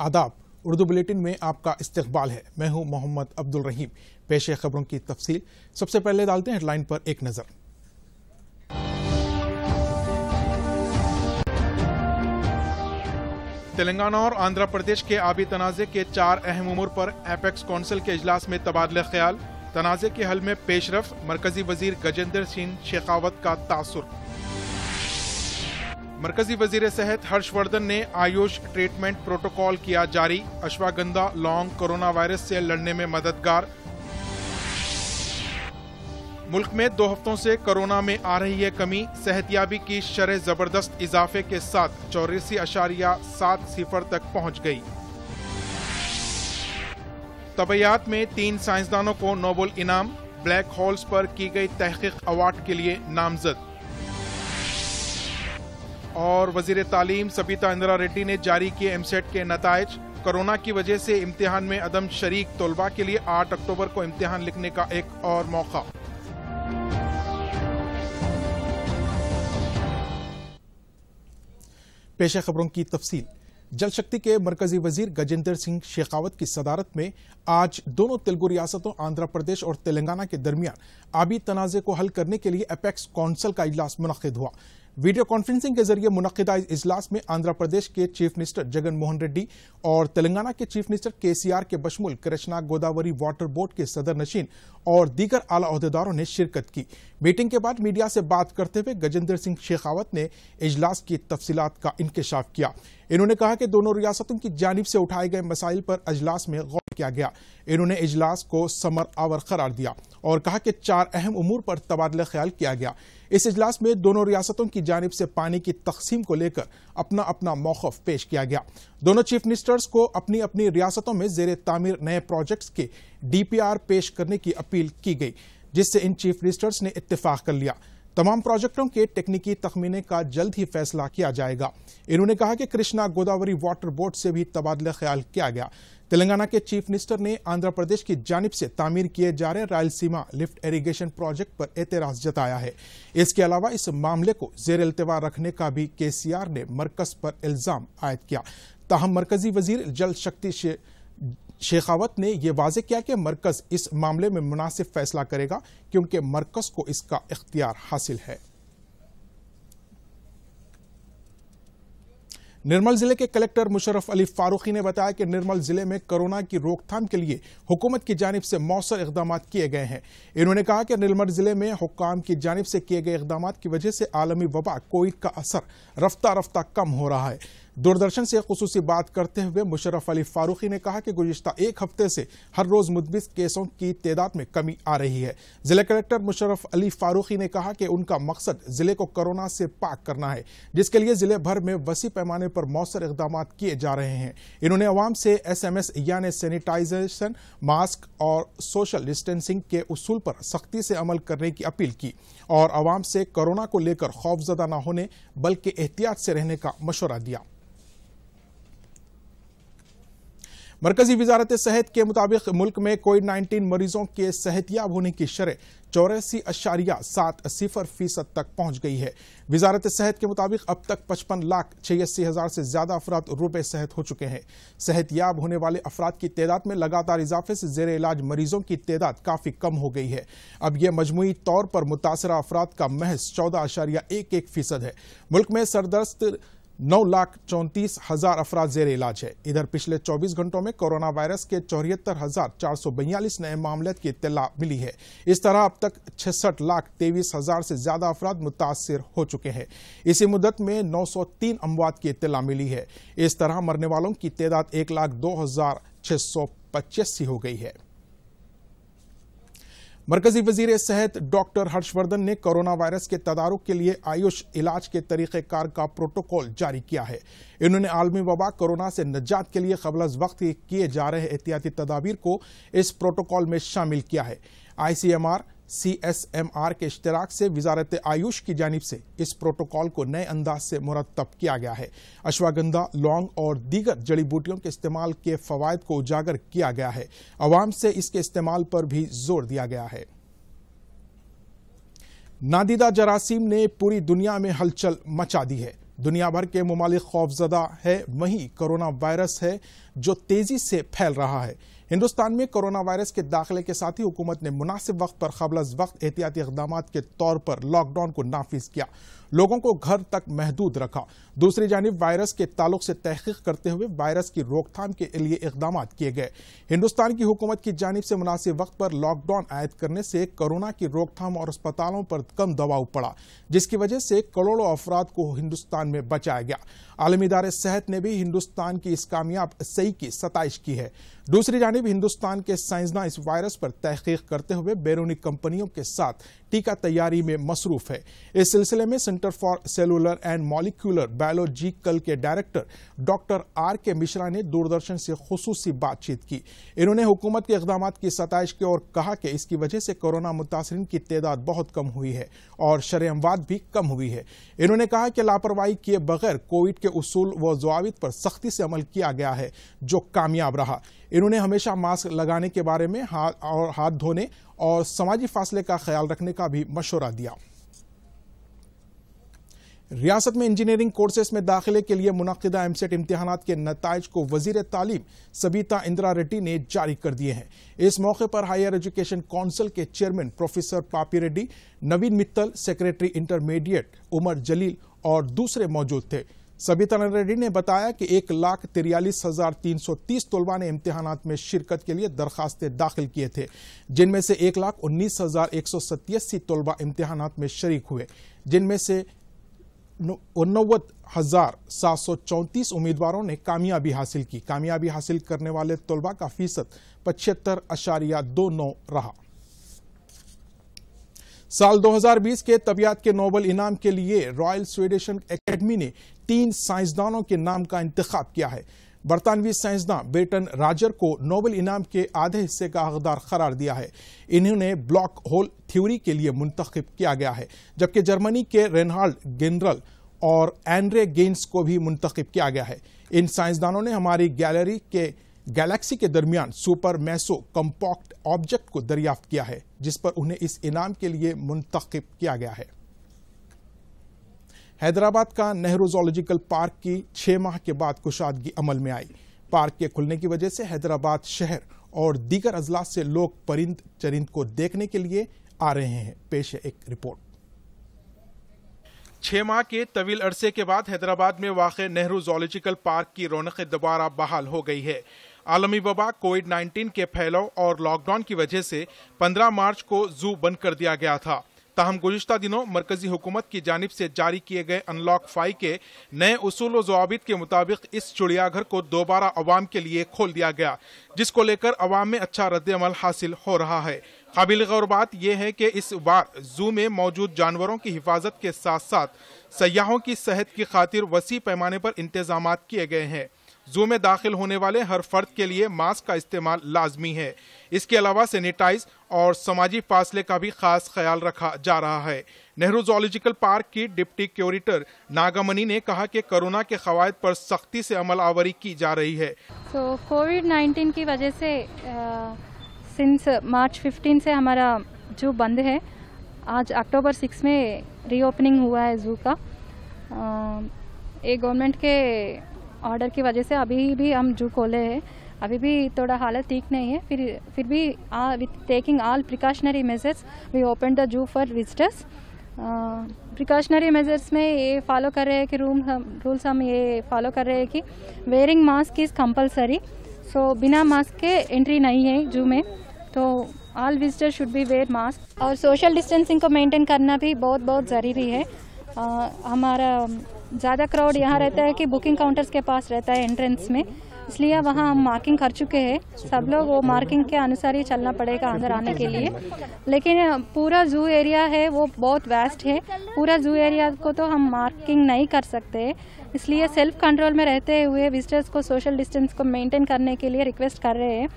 आदाब उर्दू बुलेटिन में आपका इस्तकबाल है मैं हूं मोहम्मद अब्दुल रहीम पेश खबरों की तफसील सबसे पहले डालते हैं हेडलाइन पर एक नज़र तेलंगाना और आंध्र प्रदेश के आबी तनाजे के चार अहम उमूर पर एपेक्स कौंसिल के अजलास में तबादले ख्याल तनाजे के हल में पेशरफ मरकजी वजीर गजेंद्र सिंह शेखावत का तासुर मरकजी वजीर सेहत हर्षवर्धन ने आयुष ट्रीटमेंट प्रोटोकॉल किया जारी अश्वागंधा लॉन्ग कोरोना वायरस से लड़ने में मददगार मुल्क में दो हफ्तों से कोरोना में आ रही है कमी सेहतियाबी की शरह जबरदस्त इजाफे के साथ चौरासी अशारिया सात सिफर तक पहुंच गई तबैयात में तीन साइंसदानों को नोबल इनाम ब्लैक होल्स पर की गई तहकीक अवार्ड के लिए नामजद और वजीर तालीम सबिता इंदिरा रेड्डी ने जारी किए एम सेट e के नतज कोरोना की वजह से इम्तिहान में अदम शरीक तलबा के लिए 8 अक्टूबर को इम्तिहान लिखने का एक और मौका पेशा खबरों की तफसील जल शक्ति के मरकजी वजीर गजेंद्र सिंह शेखावत की सदारत में आज दोनों तेलुगु रियासतों आंध्र प्रदेश और तेलंगाना के दरमियान आबी तनाज़े को हल करने के लिए अपेक्स काउंसिल का इजलास मुनद हुआ वीडियो कॉन्फ्रेंसिंग के जरिए मुनदा इजलास में आंध्र प्रदेश के चीफ मिनिस्टर जगन मोहन रेड्डी और तेलंगाना के चीफ मिनिस्टर केसीआर के बशमुल कृष्णा गोदावरी वाटर बोर्ड के सदर नशीन और दीगर आला अहदेदारों ने शिरकत की मीटिंग के बाद मीडिया से बात करते हुए गजेंद्र सिंह शेखावत ने इजलास की तफसीत का इंकशाफ किया इन्होंने कहा कि दोनों रियासतों की जानब से उठाए गए मसाइल पर अजलास में गौर किया गया इन्होंने इजलास को समर आवर करार दिया और कहा कि चार अहम उमूर पर तबादला ख्याल किया गया इस इजलास में दोनों रियासतों की जानब से पानी की तकसीम को लेकर अपना अपना मौकफ पेश किया गया दोनों चीफ मिनिस्टर्स को अपनी अपनी रियासतों में जेर तामीर नए प्रोजेक्ट्स के डी पी आर पेश करने की अपील की गई जिससे इन चीफ मिनिस्टर्स ने इतफाक कर लिया तमाम प्रोजेक्टों के तकनीकी तखमीने का जल्द ही फैसला किया जाएगा इन्होंने कहा कि कृष्णा गोदावरी वाटर बोर्ड से भी तबादला ख्याल किया गया तेलंगाना के चीफ मिनिस्टर ने आंध्र प्रदेश की जानब से तामीर किए जा रहे रायलसीमा लिफ्ट इरीगेशन प्रोजेक्ट पर एतराज जताया है इसके अलावा इस मामले को जेर अल्तवा रखने का भी के ने मरकज पर इल्जाम आयद किया ताहम मरकजी वजीर जल शक्ति से शेखावत ने यह वाज किया कि मरकज इस मामले में मुनासिब फैसला करेगा क्योंकि मरकज को इसका इख्तियार हासिल है निर्मल जिले के कलेक्टर मुशरफ अली फारूकी ने बताया कि निर्मल जिले में कोरोना की रोकथाम के लिए हुकूमत की जानब से मौसर इकदाम किए गए हैं इन्होंने कहा कि निर्मल जिले में हुकाम की जानब से किए गए इकदाम की वजह से आलमी वबा कोविड का असर रफ्ता रफ्ता कम हो रहा है दूरदर्शन से खसूसी बात करते हुए मुशरफ अली फारूकी ने कहा कि गुजशत एक हफ्ते से हर रोज मुदबिस केसों की तदाद में कमी आ रही है जिला कलेक्टर मुशरफ अली फारूकी ने कहा कि उनका मकसद जिले को कोरोना से पाक करना है जिसके लिए जिले भर में वसी पैमाने पर मौसर इकदाम किए जा रहे हैं इन्होंने अवाम से एस एम एस यानी सैनिटाइजेशन मास्क और सोशल डिस्टेंसिंग के असूल पर सख्ती से अमल करने की अपील की और अवाम से कोरोना को लेकर खौफजदा न होने बल्कि एहतियात से रहने का मशवरा दिया मरकजी वजारत सेहत के मुताबिक मुल्क में कोविड नाइन्टीन मरीजों के सेहतियाब होने की शरह चौरासी अशारिया सात सिफर फीसद तक पहुंच गई है वजारत सेहत के मुताबिक अब तक पचपन लाख छियासी हज़ार से ज़्यादा अफराद रुपये सेहत हो चुके हैं सेहतियाब होने वाले अफराद की तादाद में लगातार इजाफे से जेर इलाज मरीजों की तादाद काफ़ी कम हो गई है अब यह मजमू तौर पर मुतासर अफराद का महज चौदह अशारिया एक एक फीसद है मुल्क में सरदस्त नौ लाख चौंतीस हजार अफरा जेर इलाज है इधर पिछले 24 घंटों में कोरोना वायरस के चौहत्तर हजार चार सौ बयालीस नए मामले की इतला मिली है इस तरह अब तक छसठ लाख तेईस हजार से ज्यादा अफराद मुतासर हो चुके हैं इसी मुद्दत में 903 अमवात की इतला मिली है इस तरह मरने वालों की तादाद एक लाख दो हजार छह सौ पच्चीस हो गई है मरकजी वजीर सेहत डॉक्टर हर्षवर्धन ने कोरोना वायरस के तदारों के लिए आयुष इलाज के तरीक़ेकार का प्रोटोकॉल जारी किया है इन्होंने आलमी वबा कोरोना से नजात के लिए कबलज वक्त किए जा रहे एहतियाती तदाबीर को इस प्रोटोकॉल में शामिल किया है I C M R C S M R के इश्तराक से वजारत आयुष की जानब से इस प्रोटोकॉल को नए अंदाज से मुरतब किया गया है अश्वागंधा लौंग और दीगर जड़ी बूटियों के इस्तेमाल के फ़वाद को उजागर किया गया है आवाम से इसके इस्तेमाल पर भी जोर दिया गया है नादीदा जरासीम ने पूरी दुनिया में हलचल मचा दी है दुनिया भर के ममालिक खौफजदा है वहीं कोरोना वायरस है जो तेज़ी से फैल रहा है हिंदुस्तान में कोरोना वायरस के दाखिले के साथ ही हुकूमत ने मुनासिब वक्त पर कबलज वक्त एहतियाती इकदाम के तौर पर लॉकडाउन को नाफिज किया लोगों को घर तक महदूद रखा दूसरी जानब वायरस के ताल्लुक से तहकीक करते हुए वायरस की रोकथाम के लिए इकदाम किए गए हिंदुस्तान की हुकूमत की जानब से मुनासिब वक्त पर लॉकडाउन आयद करने से कोरोना की रोकथाम और अस्पतालों पर कम दबाव पड़ा जिसकी वजह से करोड़ों अफराद को हिंदुस्तान में बचाया गया आलमी इदारे सेहत ने भी हिंदुस्तान की इस कामयाब सही की सतश की है दूसरी जानब जानब हिंदुस्तान के साइंसदान इस वायरस पर तहकीक करते हुए बैरूनी कंपनियों के साथ टीका तैयारी में मसरूफ है इस सिलसिले में centre for cellular and molecular biology कल के डायरेक्टर डॉक्टर आर के मिश्रा ने दूरदर्शन से खसूस बातचीत की इन्होंने हुकूमत के इकदाम की सतश की और कहा कि इसकी वजह से कोरोना मुतासरी की तदाद बहुत कम हुई है और शर्मवाद भी कम हुई है इन्होंने कहा कि लापरवाही किए बगैर कोविड के उसूल व जवाब पर सख्ती से अमल किया गया है जो कामयाब रहा इन्होंने हमेशा मास्क लगाने के बारे में हा, और हाथ धोने और सामाजिक फासले का ख्याल रखने का भी मशवरा दिया रियासत में इंजीनियरिंग कोर्सेज में दाखिले के लिए मुनदा एमसेट इम्तहान के नतज को वजीर तालीम सबीता इंदिरा रेड्डी ने जारी कर दिए हैं इस मौके पर हायर एजुकेशन काउंसिल के chairman professor Papi Reddy Naveen Mittal secretary intermediate Umar Jalil और दूसरे मौजूद थे सबिता रेड्डी ने बताया कि एक लाख तिरयालीस हजार तीन सौ तीस तलबा ने इम्तहान में शिरकत के लिए दरखास्तें दाखिल किए थे जिनमें से एक लाख उन्नीस हजार एक सौ सत्तासी तलबा इम्तहान में शरीक हुए जिनमें से उनवत हजार सात सौ चौंतीस उम्मीदवारों ने कामयाबी हासिल की कामयाबी हासिल करने वाले तलबा का फीसद पचहत्तर अशारिया दो नौ रहा साल 2020 के तबियात के नोबल इनाम के लिए रॉयल स्वीडिश एकेडमी ने तीन साइंसदानों के नाम का इंतखब किया है बरतानवी साइंसदान बेटन राजर को नोबल इनाम के आधे हिस्से का हकदार करार दिया है इन्होंने ब्लॉक होल थ्योरी के लिए मुंतखब किया गया है जबकि जर्मनी के रेनहाल्ड गेनरल और एंड्रे गेंस को भी मुंतखब किया गया है इन साइंसदानों ने हमारी गैलरी के गैलेक्सी के दरमियान सुपर मैसो कम्पॉक्ट ऑब्जेक्ट को दरियाफ्त किया है जिस पर उन्हें इस इनाम के लिए मुंतखब किया गया है हैदराबाद का नेहरूजोलॉजिकल पार्क की छह माह के बाद कुशादगी अमल में आई पार्क के खुलने की वजह से हैदराबाद शहर और दीगर अजला से लोग परिंद चरिंद को देखने के लिए आ रहे हैं पेश है एक रिपोर्ट छह माह के तवील अरसे के बाद हैदराबाद में वाक़ नेहरू जोलॉजिकल पार्क की रौनक दोबारा बहाल हो गई है आलमी वबा कोविड 19 के फैलाव और लॉकडाउन की वजह से 15 मार्च को जू बंद कर दिया गया था ताहम गुजशत दिनों मरकजी हुकूमत की जानब से जारी किए गए अनलॉक फाइव के नए असूल जवाबित के मुताबिक इस चिड़ियाघर को दोबारा अवाम के लिए खोल दिया गया जिसको लेकर अवाम में अच्छा रद्दमल हासिल हो रहा है काबिल गौर बात यह है कि इस बार जू में मौजूद जानवरों की हिफाजत के साथ साथ सयाहों की सेहत की खातिर वसी पैमाने पर इंतजाम किए गए हैं जू में दाखिल होने वाले हर फर्द के लिए मास्क का इस्तेमाल लाजमी है इसके अलावा सैनिटाइज और समाजी फासले का भी खास ख्याल रखा जा रहा है नेहरू जोलॉजिकल पार्क की डिप्टी क्योरेटर नागामणि ने कहा कि कोरोना के कवायद पर सख्ती से अमल आवरी की जा रही है तो कोविड 19 की वजह से सिंस मार्च 15 से हमारा जू बंद है आज अक्टूबर 6 में रीओपनिंग हुआ है जू का आ, एक गवर्नमेंट के ऑर्डर की वजह से अभी भी हम जू खोले हैं अभी भी थोड़ा हालत ठीक नहीं है फिर फिर भी with taking all precautionary measures we open the zoo for visitors precautionary measures में ये फॉलो कर रहे हैं कि रूम हम रूल्स हम ये फॉलो कर रहे हैं कि wearing mask is compulsory so बिना मास्क के एंट्री नहीं है जू में तो all visitors should be wear mask और सोशल डिस्टेंसिंग को मेंटेन करना भी बहुत बहुत ज़रूरी है आ, हमारा ज़्यादा क्राउड यहाँ रहता है कि बुकिंग काउंटर्स के पास रहता है एंट्रेंस में इसलिए वहाँ हम मार्किंग कर चुके हैं सब लोग वो मार्किंग के अनुसार ही चलना पड़ेगा अंदर आने के लिए लेकिन पूरा जू एरिया है वो बहुत वेस्ट है पूरा जू एरिया को तो हम मार्किंग नहीं कर सकते इसलिए सेल्फ कंट्रोल में रहते हुए विजिटर्स को सोशल डिस्टेंस को मेंटेन करने के लिए रिक्वेस्ट कर रहे हैं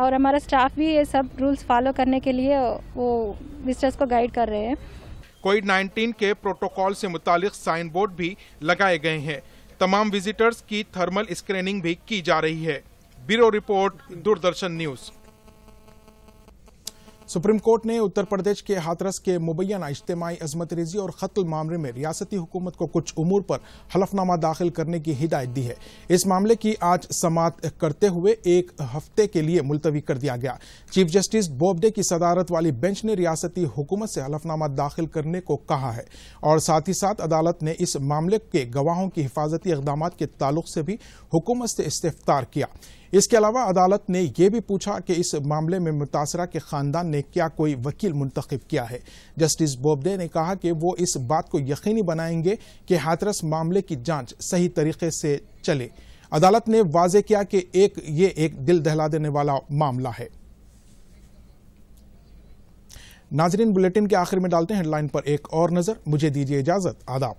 और हमारा स्टाफ भी ये सब रूल्स फॉलो करने के लिए वो विजिटर्स को गाइड कर रहे हैं कोविड 19 के प्रोटोकॉल से मुतालिक साइन बोर्ड भी लगाए गए हैं तमाम विजिटर्स की थर्मल स्क्रीनिंग भी की जा रही है bureau report Doordarshan news supreme court ने उत्तर प्रदेश के हाथरस के मुबैना इज्तमाही अजमत रेजी और कत्ल मामले में रियासती हुकूमत को कुछ उमूर पर हलफनामा दाखिल करने की हिदायत दी है इस मामले की आज समात करते हुए एक हफ्ते के लिए मुलतवी कर दिया गया चीफ जस्टिस बोबडे की सदारत वाली बेंच ने रियासती हुकूमत से हलफनामा दाखिल करने को कहा है और साथ ही साथ अदालत ने इस मामले के गवाहों की हिफाजती इकदाम के ताल्लुक से भी हुकूमत से इस्तेफार किया इसके अलावा अदालत ने यह भी पूछा कि इस मामले में मुतासरा के खानदान ने क्या कोई वकील मुंतखब किया है जस्टिस बोबडे ने कहा कि वो इस बात को यकीनी बनाएंगे कि हाथरस मामले की जांच सही तरीके से चले अदालत ने वाजे किया कि एक ये एक दिल दहला देने वाला मामला है नाजरीन बुलेटिन के आखिर में डालते हैं हेडलाइन पर एक और नजर मुझे दीजिए इजाजत आदाब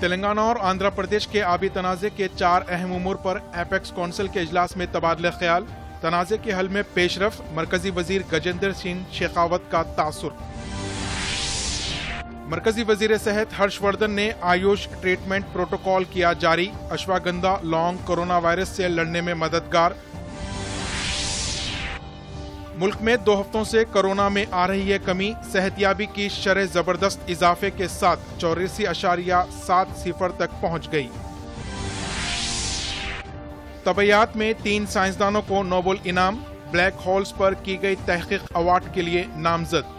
तेलंगाना और आंध्र प्रदेश के आबी तनाजे के चार अहम उमूर पर एपेक्स कौंसिल के इजलास में तबादला ख्याल तनाजे के हल में पेशरफ मरकजी वजीर गजेंद्र सिंह शेखावत का तासर मरकजी वजीर सेहत हर्षवर्धन ने आयुष ट्रीटमेंट प्रोटोकॉल किया जारी अश्वागंधा लॉन्ग कोरोना वायरस से लड़ने में मददगार मुल्क में दो हफ्तों से कोरोना में आ रही है कमी सेहतियाबी की शरह जबरदस्त इजाफे के साथ चौरासी अशारिया सात सिफर तक पहुंच गई तबियात में तीन साइंसदानों को नोबल इनाम ब्लैक होल्स पर की गई तहकीक अवार्ड के लिए नामजद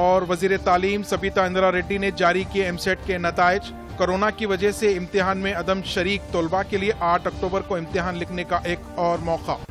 और वजीर तालीम सबीता इंदिरा रेड्डी ने जारी किए एमसेट e के नतज कोरोना की वजह से इम्तिहान में अदम शरीक तलबा के लिए 8 अक्टूबर को इम्तिहान लिखने का एक और मौका